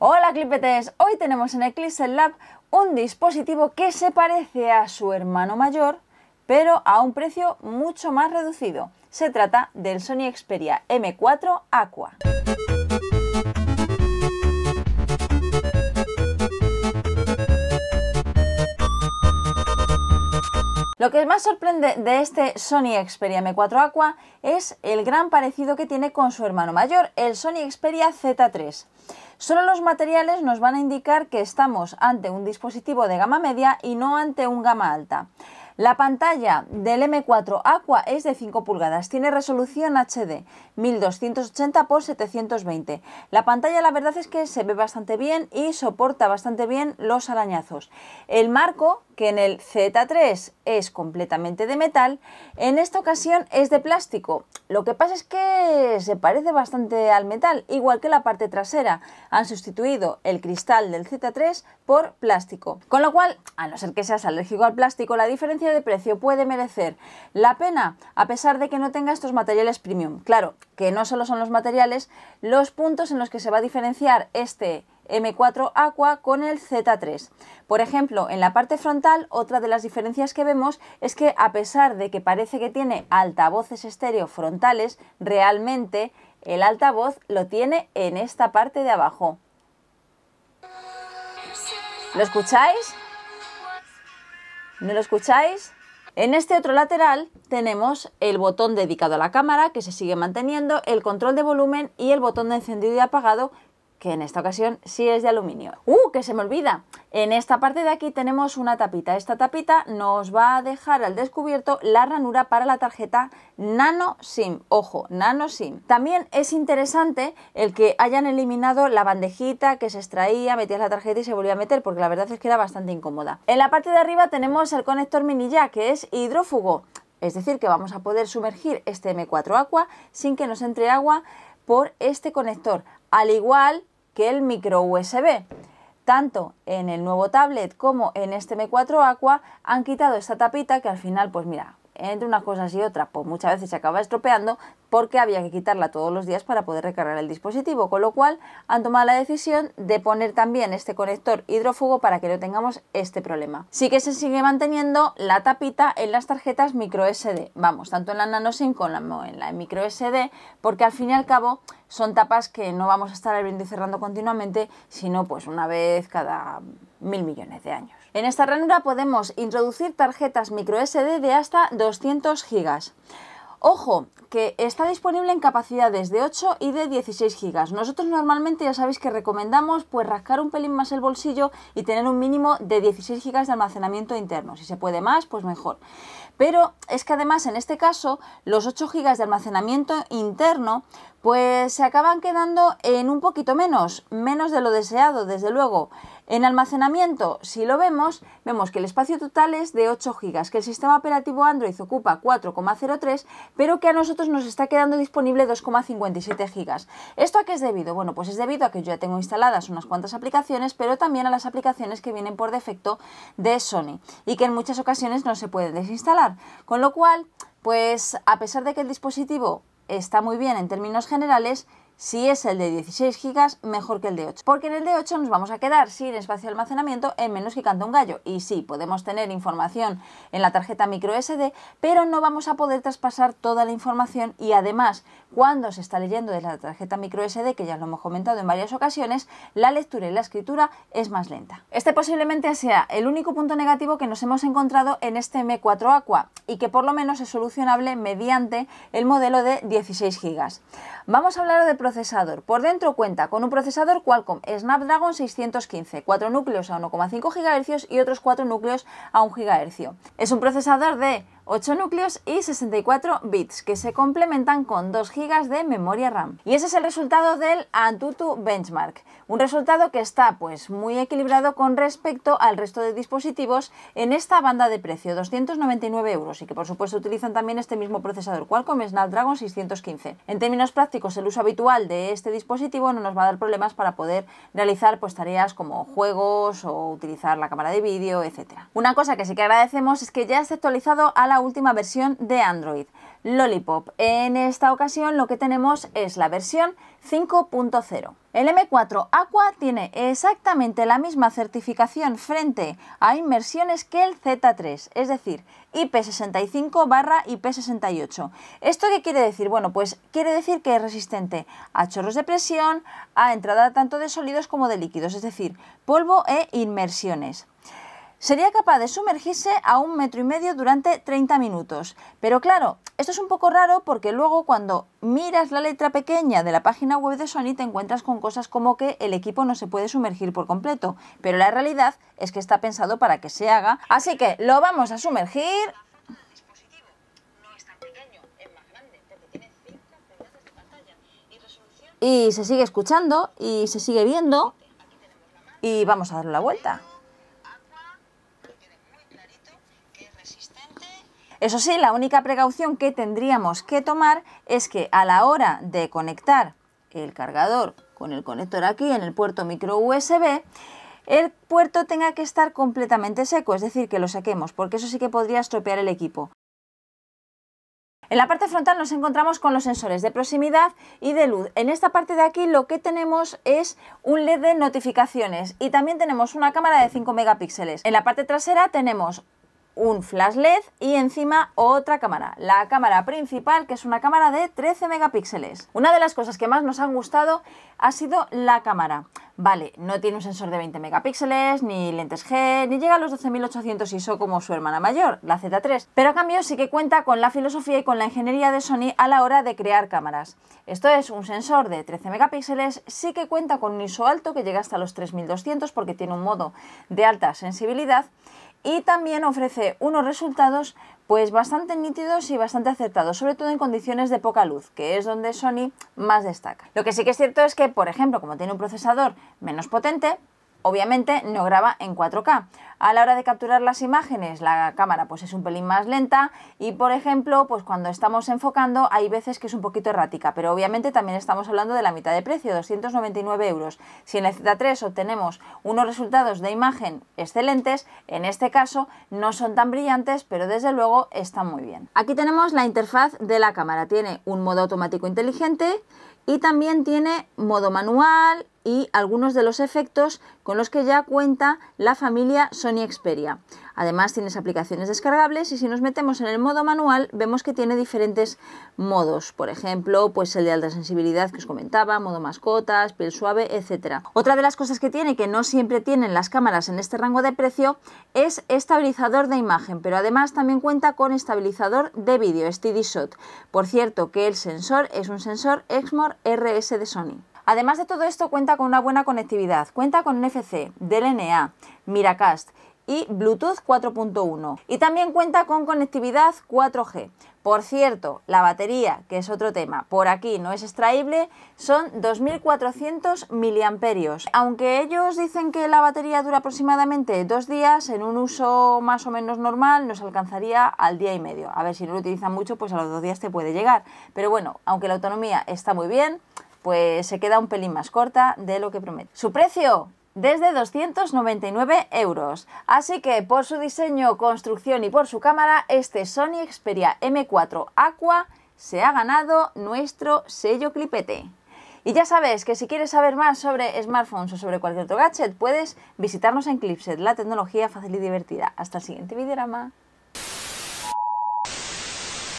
Hola clipetes, hoy tenemos en Eclipse Lab un dispositivo que se parece a su hermano mayor, pero a un precio mucho más reducido. Se trata del Sony Xperia M4 Aqua. Lo que más sorprende de este Sony Xperia M4 Aqua es el gran parecido que tiene con su hermano mayor, el Sony Xperia Z3. Solo los materiales nos van a indicar que estamos ante un dispositivo de gama media y no ante un gama alta. La pantalla del M4 Aqua es de 5 pulgadas, tiene resolución HD 1280x720. La pantalla la verdad es que se ve bastante bien y soporta bastante bien los arañazos. El marco que en el Z3 es completamente de metal, en esta ocasión es de plástico. Lo que pasa es que se parece bastante al metal, igual que la parte trasera. Han sustituido el cristal del Z3 por plástico. Con lo cual, a no ser que seas alérgico al plástico, la diferencia de precio puede merecer la pena, a pesar de que no tenga estos materiales premium. Claro, que no solo son los materiales, los puntos en los que se va a diferenciar este M4 Aqua con el Z3. Por ejemplo, en la parte frontal, otra de las diferencias que vemos es que a pesar de que parece que tiene altavoces estéreo frontales, realmente el altavoz lo tiene en esta parte de abajo. ¿Lo escucháis? ¿No lo escucháis? En este otro lateral tenemos el botón dedicado a la cámara que se sigue manteniendo, el control de volumen y el botón de encendido y apagado que en esta ocasión sí es de aluminio. ¡Uh! Que se me olvida. En esta parte de aquí tenemos una tapita. Esta tapita nos va a dejar al descubierto la ranura para la tarjeta nano SIM. Ojo, nano SIM. También es interesante el que hayan eliminado la bandejita que se extraía, metías la tarjeta y se volvía a meter, porque la verdad es que era bastante incómoda. En la parte de arriba tenemos el conector mini ya, que es hidrófugo. Es decir, que vamos a poder sumergir este M4 Aqua sin que nos entre agua por este conector. Al igual que el micro USB. Tanto en el nuevo tablet como en este M4 Aqua han quitado esta tapita que al final, pues mira, entre unas cosas y otras, pues muchas veces se acaba estropeando, porque había que quitarla todos los días para poder recargar el dispositivo, con lo cual han tomado la decisión de poner también este conector hidrófugo para que no tengamos este problema. Sí que se sigue manteniendo la tapita en las tarjetas micro SD, vamos, tanto en la nano SIM como en la micro SD, porque al fin y al cabo son tapas que no vamos a estar abriendo y cerrando continuamente, sino pues una vez cada mil millones de años. En esta ranura podemos introducir tarjetas micro SD de hasta 200 gigas. Ojo, que está disponible en capacidades de 8 y de 16 gigas. Nosotros normalmente ya sabéis que recomendamos pues rascar un pelín más el bolsillo y tener un mínimo de 16 gigas de almacenamiento interno. Si se puede más, pues mejor. Pero es que además en este caso los 8 gigas de almacenamiento interno pues se acaban quedando en un poquito menos, menos de lo deseado, desde luego. En almacenamiento, si lo vemos, vemos que el espacio total es de 8 GB, que el sistema operativo Android ocupa 4,03, pero que a nosotros nos está quedando disponible 2,57 GB. ¿Esto a qué es debido? Bueno, pues es debido a que yo ya tengo instaladas unas cuantas aplicaciones, pero también a las aplicaciones que vienen por defecto de Sony y que en muchas ocasiones no se pueden desinstalar. Con lo cual, pues a pesar de que el dispositivo está muy bien en términos generales, si es el de 16 GB, mejor que el de 8. Porque en el de 8 nos vamos a quedar sin espacio de almacenamiento en menos que canta un gallo. Y sí, podemos tener información en la tarjeta micro SD, pero no vamos a poder traspasar toda la información y además, cuando se está leyendo de la tarjeta micro SD, que ya lo hemos comentado en varias ocasiones, la lectura y la escritura es más lenta. Este posiblemente sea el único punto negativo que nos hemos encontrado en este M4 Aqua y que por lo menos es solucionable mediante el modelo de 16 GB. Vamos a hablar de procesador. Por dentro cuenta con un procesador Qualcomm Snapdragon 615, Cuatro núcleos a 1,5 GHz y otros cuatro núcleos a 1 GHz. Es un procesador de 8 núcleos y 64 bits, que se complementan con 2 GB de memoria RAM. Y ese es el resultado del Antutu Benchmark, un resultado que está pues muy equilibrado con respecto al resto de dispositivos en esta banda de precio, 299 euros, y que por supuesto utilizan también este mismo procesador Qualcomm Snapdragon 615. En términos prácticos, el uso habitual de este dispositivo no nos va a dar problemas para poder realizar pues tareas como juegos o utilizar la cámara de vídeo, etc. Una cosa que sí que agradecemos es que ya está actualizado a la última versión de Android, Lollipop. En esta ocasión lo que tenemos es la versión 5.0. El M4 Aqua tiene exactamente la misma certificación frente a inmersiones que el Z3, es decir, IP65 barra IP68. ¿Esto qué quiere decir? Bueno, pues quiere decir que es resistente a chorros de presión, a entrada tanto de sólidos como de líquidos, es decir, polvo e inmersiones sería capaz de sumergirse a un metro y medio durante 30 minutos. Pero claro, esto es un poco raro porque luego cuando miras la letra pequeña de la página web de Sony te encuentras con cosas como que el equipo no se puede sumergir por completo, pero la realidad es que está pensado para que se haga, así que lo vamos a sumergir y se sigue escuchando y se sigue viendo y vamos a darle la vuelta. Eso sí, la única precaución que tendríamos que tomar es que a la hora de conectar el cargador con el conector aquí en el puerto micro USB, el puerto tenga que estar completamente seco, es decir, que lo saquemos, porque eso sí que podría estropear el equipo. En la parte frontal nos encontramos con los sensores de proximidad y de luz. En esta parte de aquí lo que tenemos es un LED de notificaciones y también tenemos una cámara de 5 megapíxeles. En la parte trasera tenemos un flash LED y encima otra cámara, la cámara principal que es una cámara de 13 megapíxeles. Una de las cosas que más nos han gustado ha sido la cámara. Vale, no tiene un sensor de 20 megapíxeles, ni lentes G, ni llega a los 12.800 ISO como su hermana mayor, la Z3, pero a cambio sí que cuenta con la filosofía y con la ingeniería de Sony a la hora de crear cámaras. Esto es un sensor de 13 megapíxeles, sí que cuenta con un ISO alto que llega hasta los 3.200 porque tiene un modo de alta sensibilidad y también ofrece unos resultados pues bastante nítidos y bastante acertados, sobre todo en condiciones de poca luz, que es donde Sony más destaca. Lo que sí que es cierto es que, por ejemplo, como tiene un procesador menos potente, Obviamente no graba en 4K. A la hora de capturar las imágenes, la cámara pues es un pelín más lenta y por ejemplo, pues cuando estamos enfocando hay veces que es un poquito errática, pero obviamente también estamos hablando de la mitad de precio, 299 euros. Si en la Z3 obtenemos unos resultados de imagen excelentes, en este caso no son tan brillantes, pero desde luego están muy bien. Aquí tenemos la interfaz de la cámara, tiene un modo automático inteligente y también tiene modo manual, y algunos de los efectos con los que ya cuenta la familia Sony Xperia. Además tienes aplicaciones descargables y si nos metemos en el modo manual vemos que tiene diferentes modos, por ejemplo, pues el de alta sensibilidad que os comentaba, modo mascotas, piel suave, etc. Otra de las cosas que tiene que no siempre tienen las cámaras en este rango de precio es estabilizador de imagen, pero además también cuenta con estabilizador de vídeo, SteadyShot. Por cierto, que el sensor es un sensor Exmor RS de Sony. Además de todo esto, cuenta con una buena conectividad. Cuenta con NFC, DLNA, Miracast y Bluetooth 4.1. Y también cuenta con conectividad 4G. Por cierto, la batería, que es otro tema, por aquí no es extraíble, son 2.400 miliamperios. Aunque ellos dicen que la batería dura aproximadamente dos días, en un uso más o menos normal nos alcanzaría al día y medio. A ver, si no lo utilizan mucho, pues a los dos días te puede llegar. Pero bueno, aunque la autonomía está muy bien, pues se queda un pelín más corta de lo que promete. Su precio, desde 299 euros. Así que por su diseño, construcción y por su cámara, este Sony Xperia M4 Aqua se ha ganado nuestro sello clipete. Y ya sabes que si quieres saber más sobre smartphones o sobre cualquier otro gadget, puedes visitarnos en Clipset, la tecnología fácil y divertida. Hasta el siguiente videorama.